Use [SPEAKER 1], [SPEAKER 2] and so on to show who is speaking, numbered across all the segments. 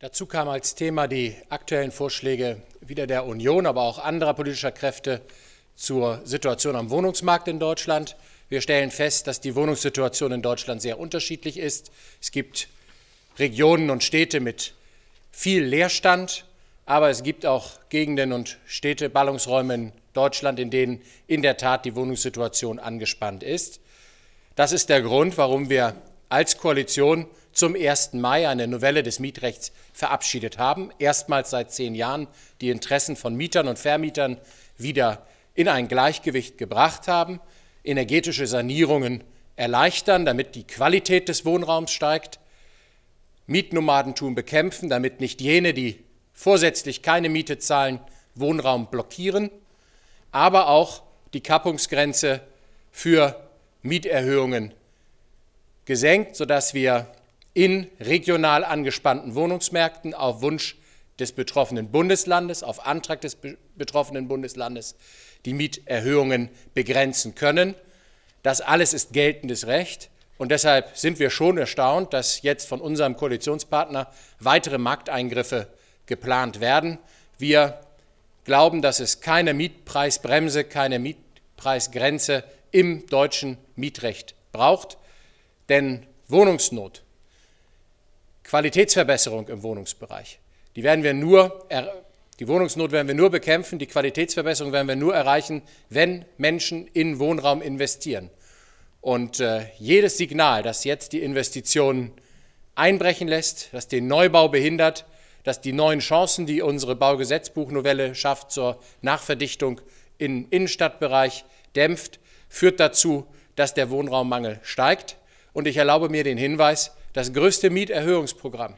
[SPEAKER 1] Dazu kam als Thema die aktuellen Vorschläge wieder der Union, aber auch anderer politischer Kräfte zur Situation am Wohnungsmarkt in Deutschland. Wir stellen fest, dass die Wohnungssituation in Deutschland sehr unterschiedlich ist. Es gibt Regionen und Städte mit viel Leerstand, aber es gibt auch Gegenden und Städte, Ballungsräume in Deutschland, in denen in der Tat die Wohnungssituation angespannt ist. Das ist der Grund, warum wir als Koalition zum 1. Mai eine Novelle des Mietrechts verabschiedet haben, erstmals seit zehn Jahren die Interessen von Mietern und Vermietern wieder in ein Gleichgewicht gebracht haben, energetische Sanierungen erleichtern, damit die Qualität des Wohnraums steigt, Mietnomadentum bekämpfen, damit nicht jene, die vorsätzlich keine Miete zahlen, Wohnraum blockieren, aber auch die Kappungsgrenze für Mieterhöhungen gesenkt, sodass wir in regional angespannten Wohnungsmärkten auf Wunsch des betroffenen Bundeslandes, auf Antrag des be betroffenen Bundeslandes die Mieterhöhungen begrenzen können. Das alles ist geltendes Recht. Und deshalb sind wir schon erstaunt, dass jetzt von unserem Koalitionspartner weitere Markteingriffe geplant werden. Wir glauben, dass es keine Mietpreisbremse, keine Mietpreisgrenze im deutschen Mietrecht braucht. Denn Wohnungsnot Qualitätsverbesserung im Wohnungsbereich. Die werden wir nur, die Wohnungsnot werden wir nur bekämpfen, die Qualitätsverbesserung werden wir nur erreichen, wenn Menschen in Wohnraum investieren. Und äh, jedes Signal, das jetzt die Investitionen einbrechen lässt, das den Neubau behindert, das die neuen Chancen, die unsere Baugesetzbuchnovelle schafft zur Nachverdichtung im Innenstadtbereich dämpft, führt dazu, dass der Wohnraummangel steigt. Und ich erlaube mir den Hinweis, das größte Mieterhöhungsprogramm,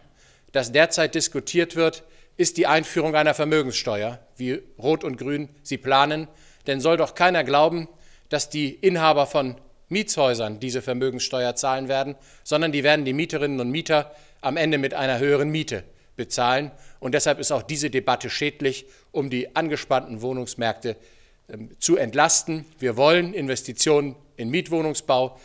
[SPEAKER 1] das derzeit diskutiert wird, ist die Einführung einer Vermögenssteuer, wie Rot und Grün sie planen. Denn soll doch keiner glauben, dass die Inhaber von Mietshäusern diese Vermögenssteuer zahlen werden, sondern die werden die Mieterinnen und Mieter am Ende mit einer höheren Miete bezahlen. Und deshalb ist auch diese Debatte schädlich, um die angespannten Wohnungsmärkte ähm, zu entlasten. Wir wollen Investitionen in Mietwohnungsbau.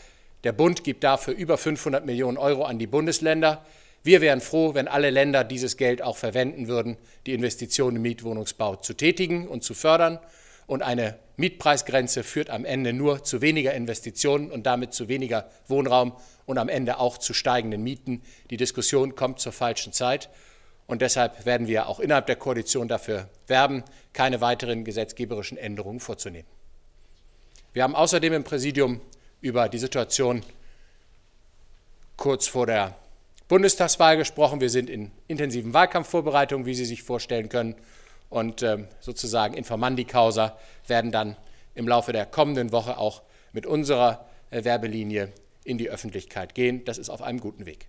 [SPEAKER 1] Der Bund gibt dafür über 500 Millionen Euro an die Bundesländer. Wir wären froh, wenn alle Länder dieses Geld auch verwenden würden, die Investitionen im Mietwohnungsbau zu tätigen und zu fördern. Und eine Mietpreisgrenze führt am Ende nur zu weniger Investitionen und damit zu weniger Wohnraum und am Ende auch zu steigenden Mieten. Die Diskussion kommt zur falschen Zeit. Und deshalb werden wir auch innerhalb der Koalition dafür werben, keine weiteren gesetzgeberischen Änderungen vorzunehmen. Wir haben außerdem im Präsidium über die Situation kurz vor der Bundestagswahl gesprochen. Wir sind in intensiven Wahlkampfvorbereitungen, wie Sie sich vorstellen können. Und ähm, sozusagen Informandi Causa werden dann im Laufe der kommenden Woche auch mit unserer äh, Werbelinie in die Öffentlichkeit gehen. Das ist auf einem guten Weg.